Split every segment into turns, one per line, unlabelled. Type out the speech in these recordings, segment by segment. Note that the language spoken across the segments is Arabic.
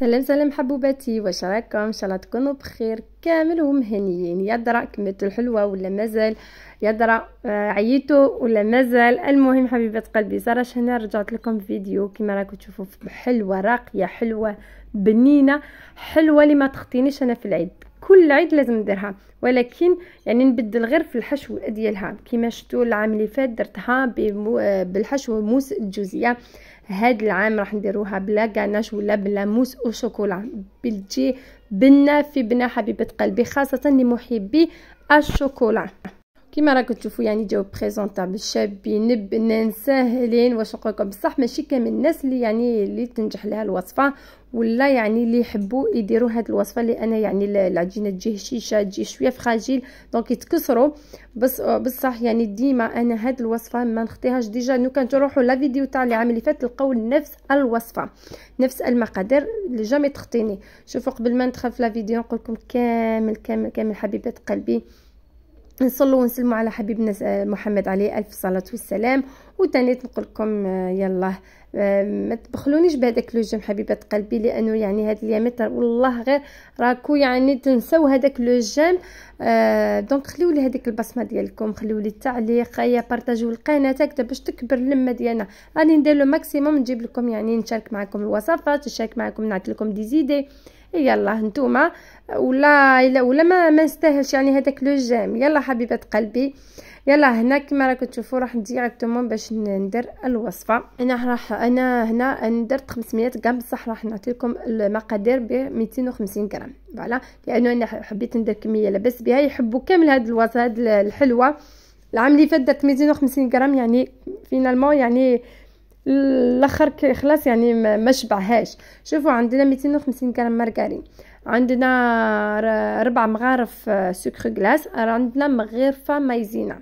سلام سلام حبوباتي واش راكم ان شاء الله تكونوا بخير كامل ومهنيين يا درا كملتوا الحلوه ولا مازال يا درا آه، عيتوا ولا مازال المهم حبيبات قلبي ساره هنا رجعت لكم فيديو كما راكم تشوفوا حلوه راقيه حلوه بنينه حلوه اللي ما تخطينيش انا في العيد كل عيد لازم نديرها ولكن يعني نبدل غير في الحشو ديالها كما شفتوا العام اللي فات درتها بالحشو موس الجوزيه هاد العام راح نديروها بلا كاناش ولا بلا موس او شوكولا بتجي بنا في بنا حبيبه قلبي خاصه لمحبي الشوكولا كيما راكم تشوفوا يعني جاو بريزونطابل شابين بنان ساهلين واش نقولكم بصح ماشي كامل الناس اللي يعني اللي تنجح لها الوصفه ولا يعني اللي يحبوا يديروا هاد الوصفه لان يعني العجينه تجي هشيشه تجي شويه فراجيل دونك يتكسروا بس بصح يعني ديما انا هاد الوصفه ما نخطيهاش ديجا نو كان تروحوا لا فيديو تاع العام اللي فات تلقاو نفس الوصفه نفس المقادير اللي جامي تخطيني شوفوا قبل ما ندخل في لا فيديو نقول لكم كامل كامل كامل حبيبات قلبي نصلوا ونسلموا على حبيبنا آه، محمد عليه الف صلاه والسلام وثاني نقول لكم آه، يلا آه، ما تبخلونيش بهذاك لوجيم حبيبات قلبي لانه يعني هاد اليامات والله غير راكو يعني تنساو هذاك لوجيم آه دونك خليو لي هذيك البصمه ديالكم خليو لي التعليق يا بارطاجيو القناه هكذا باش تكبر اللمه ديالنا راني ندير لو ماكسيموم نجيب لكم يعني نشارك معكم الوصفات نشارك معكم نعطي لكم دي زيدي يلا نتوما ولا الا ولا ما ما نستاهلش يعني هذاك لو جيم يلا حبيبه قلبي يلا هنا كما راكم تشوفوا راح ديريكتومون باش ندير الوصفه انا راح انا هنا درت 500 غرام بصح راح نعطيكم المقادير ب 250 غرام فوالا لانه انا حبيت ندير كميه لاباس بها يحبوا كامل هاد الوصفه هاد الحلوه العام اللي فات درت 250 غرام يعني فينالمون يعني الاخر خلاص يعني ما شبعهاش شوفوا عندنا 250 غرام مارغرين عندنا ربع مغارف آه، سكر غلاس عندنا مغرفه مايزينا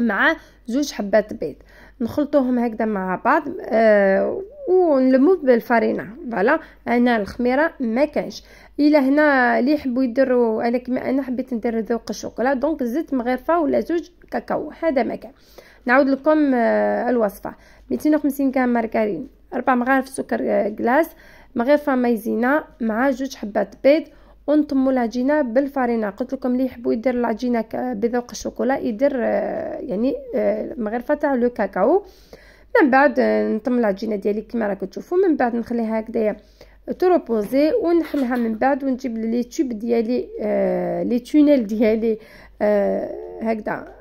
مع زوج حبات بيض نخلطوهم هكذا مع بعض آه ونلمو بالفرينه فوالا هنا الخميره ما كانش الى هنا اللي يحبوا يديروا انا كما انا حبيت ندير ذوق الشوكولا دونك زدت مغرفه ولا زوج كاكاو هذا ما كان نعاود لكم آه، الوصفه 250 غرام مارغرين اربع مغارف سكر كلاس آه، مغرفه مايزينا مع جوج حبات بيض ونطموا العجينه بالفرينه قلت لكم اللي يحبوا يدير العجينه بذوق الشوكولا يدير آه، يعني مغرفه تاع لو كاكاو من بعد نطم العجينه ديالي كما راكم تشوفوا من بعد نخليها هكذايا تروبوزي ونحلها من بعد ونجيب لي تيوب ديالي آه لي تونيل ديالي آه هكذا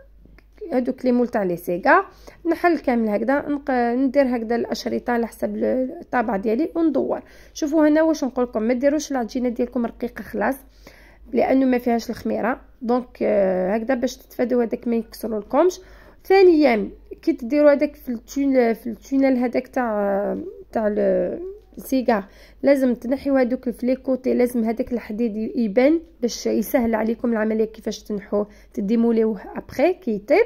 هادوك لي مول تاع لي سيغا نحل كامل هكذا نق... ندير هكذا الاشرطه على حسب الطابع ديالي وندور شوفوا هنا واش نقول لكم ما ديروش العجينه ديالكم رقيقه خلاص لانه ما فيهاش الخميره دونك آه، هكذا باش تتفادوا هذاك ما يكسروا لكمش ثانيا كي تديروا هذاك في التون في التونيل هذاك تاع تاع السيجار لازم تنحيو هذوك في كوتي لازم هذاك الحديد يبان باش يسهل عليكم العمليه كيفاش تنحوه تديموليوه ابخي كي يطيب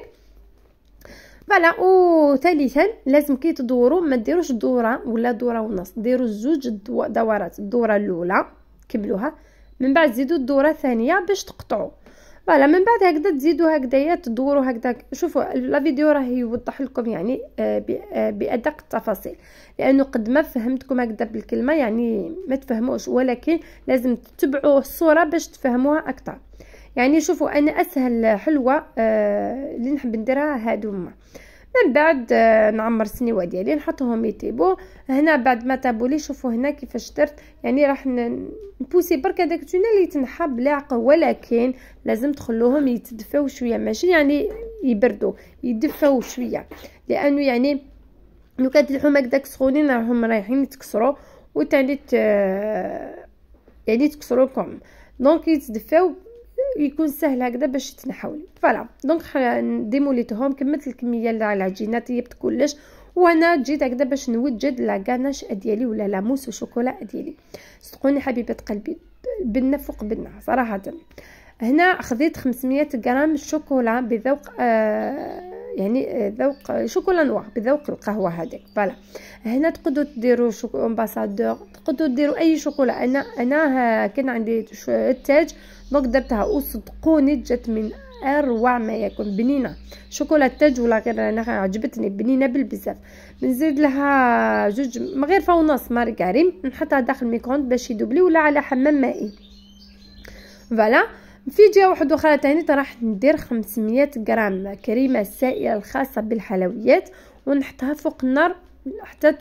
فوالا ثالثا لازم كي تدوروا ما ديروش دوره ولا دوره ونص ديروا زوج دورات الدوره الاولى كملوها من بعد زيدوا الدوره الثانيه باش تقطعوا فوالا من بعد هكذا تزيدوا هكذايا تدوروا هكذا شوفوا لا فيديو راه يوضح لكم يعني آه، آه، بادق التفاصيل لانه قد ما فهمتكم هكذا بالكلمه يعني ما تفهموش ولكن لازم تتبعوا الصوره باش تفهموها اكثر يعني شوفوا انا اسهل حلوه آه، اللي نحب نديرها هادو هما من بعد آه، نعمر السنيوه ديالي نحطهم يطيبوا هنا بعد ما طابوا لي شوفوا هنا كيفاش درت يعني راح نبوسي برك هذاك التونه اللي تنحب لاعق ولكن لازم تخلوهم يتدفاو شويه ماشي يعني يبردوا يدفاو شويه لانه يعني لو كانت اللحوم هكذاك سخونين راهم رايحين يتكسروا وتاني يعني تكسروكم دونك يتدفاو يكون سهل هكذا باش يتنحول فوالا دونك ديموليتهم كملت الكميه اللي على العجينه طيبت كلش وانا جيت هكذا باش نوجد لا غاناش ديالي ولا لا موس وشوكولا ديالي صدقوني حبيبه قلبي بنا فوق بنا صراحه هنا خذيت 500 غرام شوكولا بذوق آه يعني آه، ذوق شوكولا نوار بذوق القهوه هذاك فوالا هنا تقدروا ديروا شوكولا امباسادور تقدروا ديروا اي شوكولا انا انا كان عندي التاج دونك درتها وصدقوني جات من اروع ما يكون بنينه شوكولا تاج ولا غير انا عجبتني بنينه بالبزاف نزيد لها جوج مغرفه غير مارغرين نحطها داخل الميكرووند باش يدوبلي ولا على حمام مائي فوالا في جهه واحده اخرى تاني راح ندير 500 غرام كريمه سائله الخاصه بالحلويات ونحطها فوق النار حتى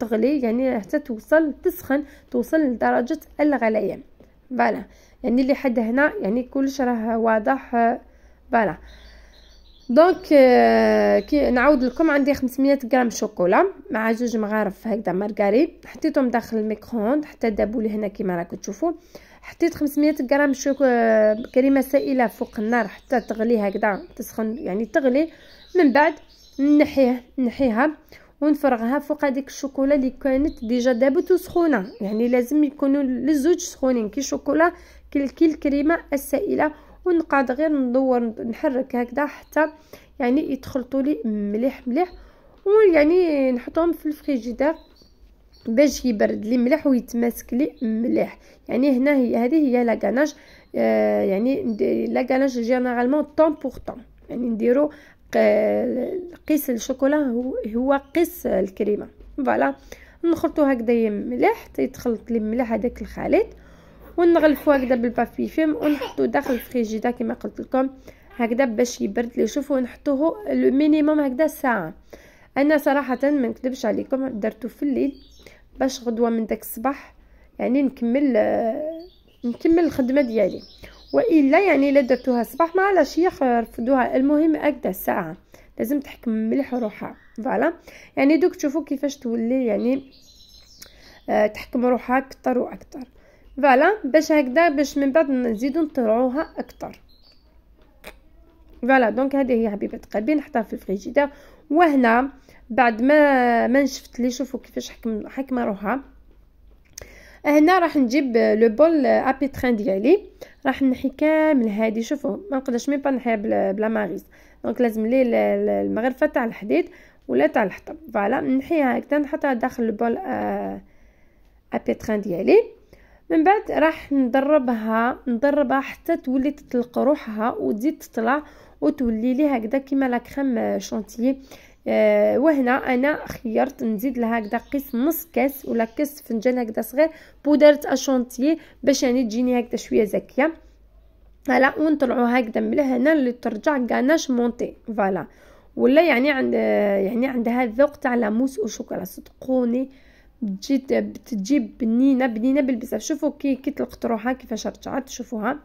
تغلي يعني حتى توصل تسخن توصل لدرجه الغليان فوالا يعني اللي حد هنا يعني كلش راه واضح فوالا دونك آه، كي نعاود لكم عندي 500 غرام شوكولا مع جوج مغارف هكذا مارغرين حطيتهم داخل الميكرووند حتى دابوا هنا كما راكم تشوفوا حطيت 500 غرام شوكو آه، كريمه سائله فوق النار حتى تغلي هكذا تسخن يعني تغلي من بعد نحيه نحيها ونفرغها فوق هذيك الشوكولا اللي كانت ديجا دابت وسخونه يعني لازم يكونوا للزوج سخونين كي شوكولا كي الكريمه السائله ونقعد غير ندور نحرك هكذا حتى يعني يتخلطوا لي مليح مليح ويعني نحطهم في الفريجيدير باش يبرد لي مليح ويتماسك لي مليح يعني هنا هي هذه هي لاكاناج آه يعني لاكاناج جينيرالمون طون بور طون يعني نديرو قيس الشوكولا هو, هو قيس الكريمه فوالا نخلطو هكذا مليح تيتخلط لي مليح هذاك الخليط ونغلفو هكذا فيم ونحطو داخل الفريجيدا كما قلت لكم هكذا باش يبرد لي شوفو نحطوه لو مينيموم هكذا ساعه انا صراحه ما نكذبش عليكم درتو في الليل باش غدوه من داك الصباح يعني نكمل آه، نكمل الخدمه ديالي والا يعني الا درتوها صباح ما علاش هي رفدوها المهم هكذا ساعه لازم تحكم مليح روحها فوالا يعني دوك تشوفوا كيفاش تولي يعني آه، تحكم روحها اكثر واكثر فوالا باش هكذا باش من بعد نزيدو نطلعوها اكثر فوالا دونك هذه هي حبيبه قلبي نحطها في الفريجيدير وهنا بعد ما ما نشفت لي شوفوا كيفاش حكم حكمه روحها هنا راح نجيب لو بول ابيترين ديالي راح نحي كامل هادي شوفوا ما نقدرش مي با نحي بلا ماريز دونك لازم لي المغرفه تاع الحديد ولا تاع الحطب فوالا نحيها هكذا نحطها داخل البول آه، ابيترين ديالي من بعد راح ندربها ندربها حتى تولي تطلق روحها وتزيد تطلع وتولي لي هكذا كيما لا كريم شونتيي آه، وهنا انا خيرت نزيد لها هكذا قيس نص كاس ولا كاس فنجان هكذا صغير بودره اشونتيي باش يعني تجيني هكذا شويه زكيه فوالا ونطلعو هكذا من هنا اللي ترجع كاناش مونتي فوالا ولا يعني عند يعني عندها الذوق تاع لاموس وشوكولا صدقوني بتجيب بتجي بنينه بنينه بالبزاف شوفوا كي كي طلقت روحها كيفاش رجعت شوفوها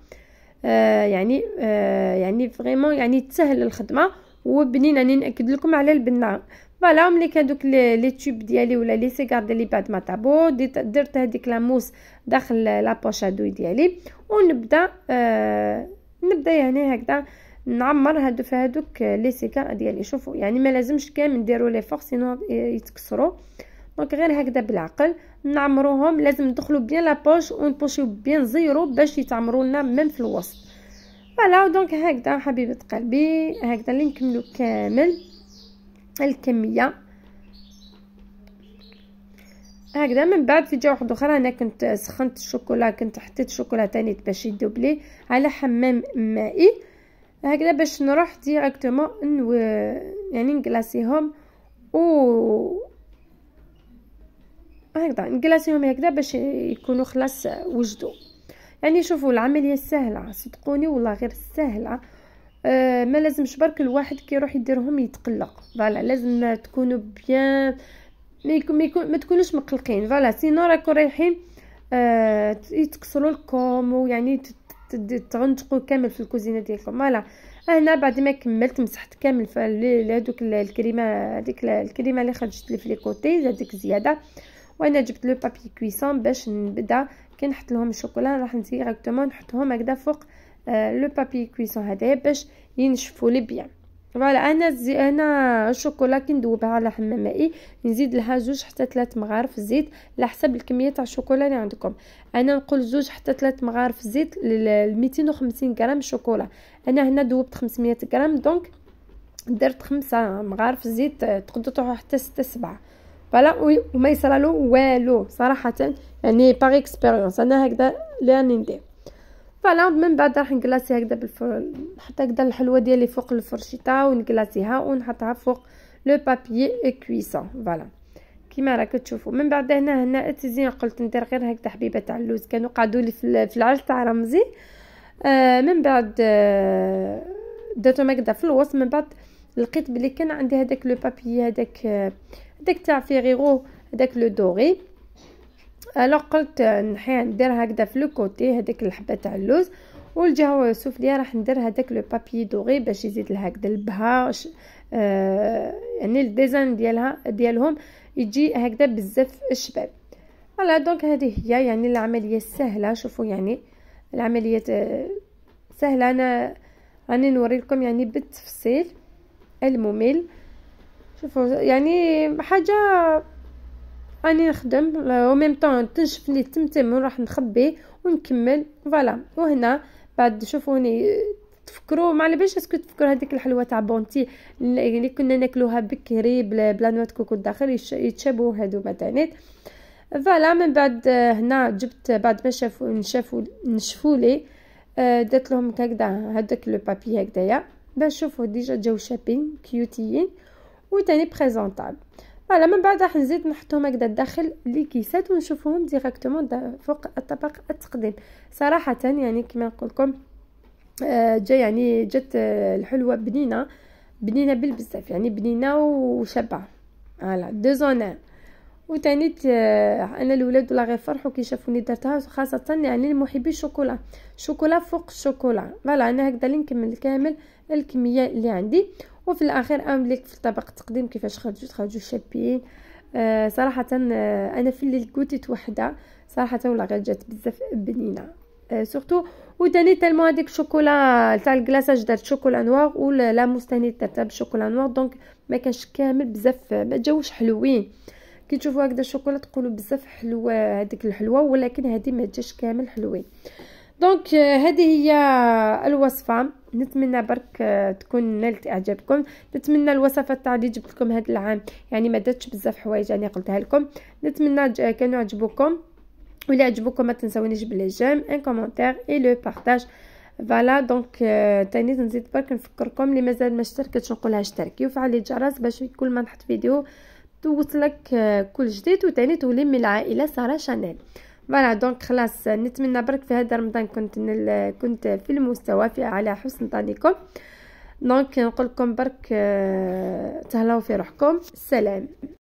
آه يعني آه يعني فريمون يعني تسهل الخدمه وبنينه راني ناكد لكم على البناء فوالا ملي كان دوك لي تيوب ديالي ولا لي سيكار ديالي بعد ما طابو درت هذيك لاموس داخل لا بوشا ادوي ديالي ونبدا آه نبدا يعني هكذا نعمر هادو في هادوك لي سيكار ديالي شوفوا يعني ما لازمش كامل نديرو لي فوغ سينو يتكسروا دونك غير هكذا بالعقل نعمروهم لازم ندخلوا بيان لا بوش ونبوشيو بيان زيرو باش يتعمروا لنا ميم في الوسط فوالا دونك هكذا حبيبه قلبي هكذا اللي نكملو كامل الكميه هكذا من بعد في جهه واحده اخرى انا كنت سخنت الشوكولا كنت حطيت شوكولا تاني باش يدوبلي على حمام مائي هكذا باش نروح ديريكتومون نو يعني نكلاصيهم و هكذا نكلاصيهم هكذا باش يكونوا خلاص وجدوا يعني شوفوا العمليه سهله صدقوني والله غير سهله آه، ما لازمش برك الواحد كيروح يديرهم يتقلق فوالا لازم تكونوا بيان ما يكون ما تكونوش مقلقين فوالا سينو راكم رايحين آه، يتكسروا لكم ويعني تعنتقوا كامل في الكوزينه ديالكم فوالا هنا بعد ما كملت مسحت كامل هذوك الكريمه هذيك الكريمه اللي خرجت لي في لي كوتي هذيك زياده وانا جبت لو بابي كويسون باش نبدا كي نحط لهم الشوكولا راح ديريكتومون نحطهم هكذا فوق لو بابي كويسون هذايا باش ينشفوا لي بيان فوالا انا زي انا الشوكولا كي ندوبها على حمام مائي نزيد لها جوج حتى ثلاث مغارف زيت على حسب الكميه تاع الشوكولا اللي عندكم انا نقول جوج حتى ثلاث مغارف زيت ل 250 غرام شوكولا انا هنا دوبت 500 غرام دونك درت خمسة مغارف زيت آه، تقدروا تروحوا حتى ستة سبعة فلا وما يصرى له والو صراحه يعني باغ اكسبيريونس انا هكذا لاني ندير فوالا من بعد راح نكلاسي هكذا بالفر نحط هكذا الحلوه ديالي فوق الفرشيطه ونكلاسيها ونحطها فوق لو اي كويسون فوالا كيما راك تشوفوا من بعد هنا هنا التزيين قلت ندير غير هكذا حبيبه تاع اللوز كانوا قعدوا لي في العرس تاع رمزي آه من بعد آه درتهم هكذا في الوسط من بعد لقيت بلي كان عندي هذاك لو بابيي هذاك آه داك تاع فيغيغو هداك لو دوري الو قلت نحي ندير هكذا في لو كوتي هداك الحبه تاع اللوز والجهه السفليه راح ندير هداك لو بابي دوري باش يزيد لها هكذا البهه آه يعني الديزاين ديالها ديالهم يجي هكذا بزاف شباب فوالا دونك هذه هي يعني العمليه السهله شوفوا يعني العمليه آه، سهله انا راني نوري لكم يعني بالتفصيل الممل شوفوا يعني حاجه اني نخدم أو آه، ميم طون تنشف لي تمتم ونروح نخبي ونكمل فوالا وهنا بعد شوفوني تفكرو آه، تفكروا ما على اسكو تفكروا هذيك الحلوه تاع بونتي اللي كنا ناكلوها بكري بلا نوات كوكو الداخل يتشابهوا هادو متانيت فوالا من بعد آه، هنا جبت بعد ما شافوا نشافوا نشفوا لي درت لهم هكذا هذاك لو بابي هكذايا باش شوفوا ديجا جاو شابين كيوتيين وثاني بريزونطابل فوالا من بعد راح نزيد نحطهم هكذا داخل كيسات ونشوفوهم ديريكتومون فوق الطبق التقديم صراحه يعني كما نقول لكم آه، جا يعني جات آه، الحلوه بنينه بنينه بالبزاف يعني بنينه وشابه فوالا دو زونان وتاني آه، انا الاولاد ولا غير فرحوا كي شافوني درتها خاصه يعني المحبي الشوكولا شوكولا فوق الشوكولا فوالا انا هكذا اللي نكمل كامل الكميه اللي عندي وفي الاخير امليك في طبق التقديم كيفاش خرجوا تخرجوا شابين آه، صراحه آه، انا في الليل كوتيت وحده صراحه ولا غير جات بزاف بنينه آه سورتو وثاني تالمو هذيك الشوكولا تاع الكلاصاج دارت شوكولا نوار لا موستاني درتها بالشوكولا نوار دونك ما كانش كامل بزاف ما جاوش حلوين كي تشوفوا هكذا الشوكولا تقولوا بزاف حلوه هذيك الحلوه ولكن هذه ما تجيش كامل حلوين دونك euh, هذه هي الوصفه نتمنى برك آه، تكون نالت اعجابكم نتمنى الوصفه تاع اللي جبت لكم هذا العام يعني ما درتش بزاف حوايج يعني قلتها لكم نتمنى آه، كانوا عجبوكم ولا عجبوكم ما تنساونيش بالجيم ان كومونتير اي لو بارطاج فوالا دونك تاني نزيد برك نفكركم اللي مازال ما اشتركتش نقولها اشتركي وفعلي الجرس باش كل ما نحط فيديو توصلك آه، كل جديد وتاني تولي من العائله ساره شانيل فوالا دونك خلاص نتمنى برك في هذا رمضان كنت نل... كنت في المستوى في على حسن ظنكم دونك نقول لكم برك آه، تهلاو في روحكم سلام